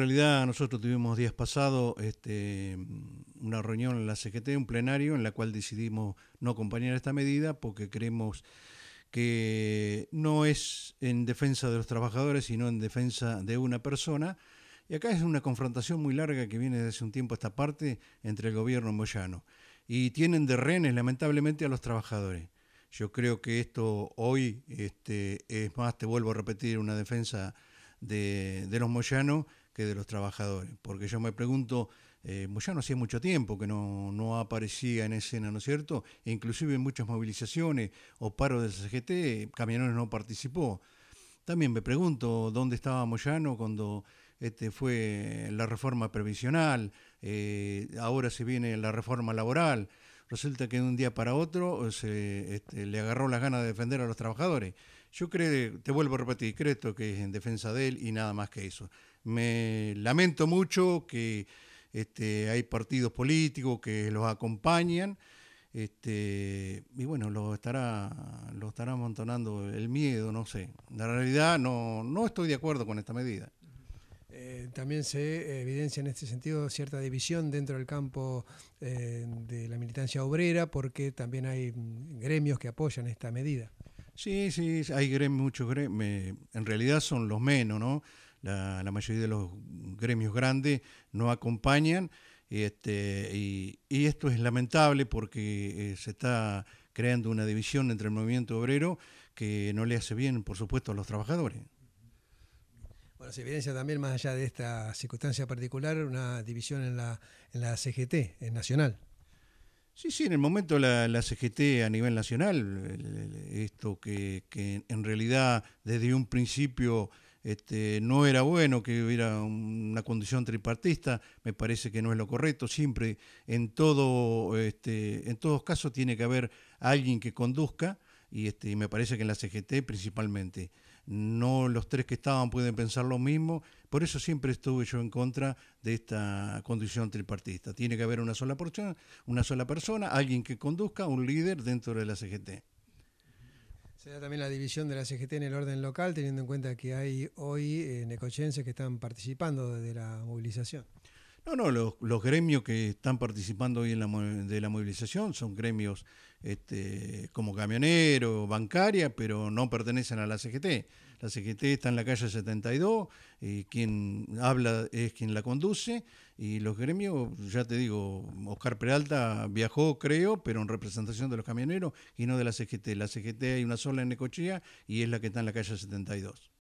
En realidad nosotros tuvimos días pasado este, una reunión en la CGT, un plenario, en la cual decidimos no acompañar esta medida porque creemos que no es en defensa de los trabajadores, sino en defensa de una persona. Y acá es una confrontación muy larga que viene desde un tiempo a esta parte entre el gobierno moyano. Y tienen de rehenes, lamentablemente, a los trabajadores. Yo creo que esto hoy este, es más, te vuelvo a repetir, una defensa de, de los moyanos de los trabajadores. Porque yo me pregunto, Moyano eh, pues hacía mucho tiempo que no, aparecía en escena, ¿no es cierto? E inclusive en muchas movilizaciones o paros del CGT, Camionones no participó. También me pregunto dónde estaba Moyano cuando este, fue la reforma previsional, eh, ahora se viene la reforma laboral resulta que de un día para otro se, este, le agarró las ganas de defender a los trabajadores. Yo creo, te vuelvo a repetir, creo que es en defensa de él y nada más que eso. Me lamento mucho que este, hay partidos políticos que los acompañan. Este, y bueno, lo estará, lo estará amontonando el miedo, no sé. La realidad no, no estoy de acuerdo con esta medida. Eh, también se evidencia en este sentido cierta división dentro del campo eh, de la militancia obrera, porque también hay mm, gremios que apoyan esta medida. Sí, sí, hay gremios, muchos gremios, en realidad son los menos, ¿no? La, mayoría de los gremios grandes no acompañan. Este, y, esto es lamentable porque eh, se está creando una división entre el movimiento obrero que no le hace bien, por supuesto, a los trabajadores. Bueno, se evidencia también, más allá de esta circunstancia particular, una división en la, en la CGT, en Nacional. Sí, sí, en el momento la, CGT a nivel nacional, esto que, en realidad desde un principio este, no era bueno que hubiera una condición tripartista, me parece que no es lo correcto. Siempre, en, todo, este, en todos casos, tiene que haber alguien que conduzca, y, este, y me parece que en la CGT principalmente no los tres que estaban pueden pensar lo mismo. Por eso siempre estuve yo en contra de esta condición tripartista. Tiene que haber una sola persona, una sola persona, alguien que conduzca, un líder dentro de la CGT. Se también la división de la CGT en el orden local, teniendo en cuenta que hay hoy eh, necochenses que están participando de la movilización. No, no, los, gremios que están participando hoy en la, de la movilización son gremios este, como camionero, bancaria, pero no pertenecen a la CGT. La CGT está en la calle 72, y quien habla es quien la conduce, y los gremios, ya te digo, Oscar Peralta viajó, creo, pero en representación de los camioneros y no de la CGT. La CGT hay una sola en Necochea y es la que está en la calle 72.